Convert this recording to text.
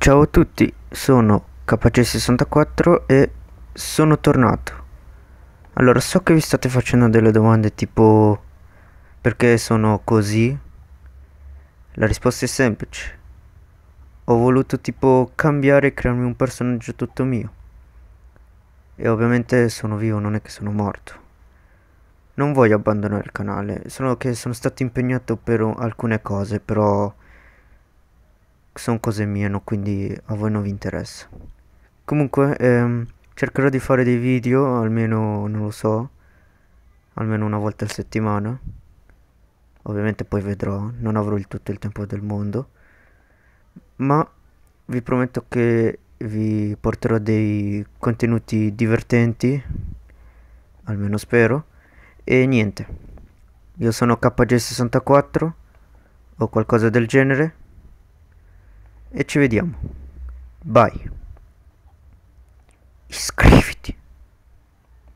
Ciao a tutti, sono KC64 e sono tornato. Allora, so che vi state facendo delle domande tipo perché sono così? La risposta è semplice. Ho voluto tipo cambiare e crearmi un personaggio tutto mio. E ovviamente sono vivo, non è che sono morto. Non voglio abbandonare il canale, solo che sono stato impegnato per alcune cose, però sono cose mie, no, quindi a voi non vi interessa. Comunque, ehm, cercherò di fare dei video, almeno, non lo so, almeno una volta a settimana. Ovviamente poi vedrò, non avrò il tutto il tempo del mondo. Ma vi prometto che vi porterò dei contenuti divertenti, almeno spero. E niente, io sono KJ64 o qualcosa del genere e ci vediamo. Bye. Iscriviti.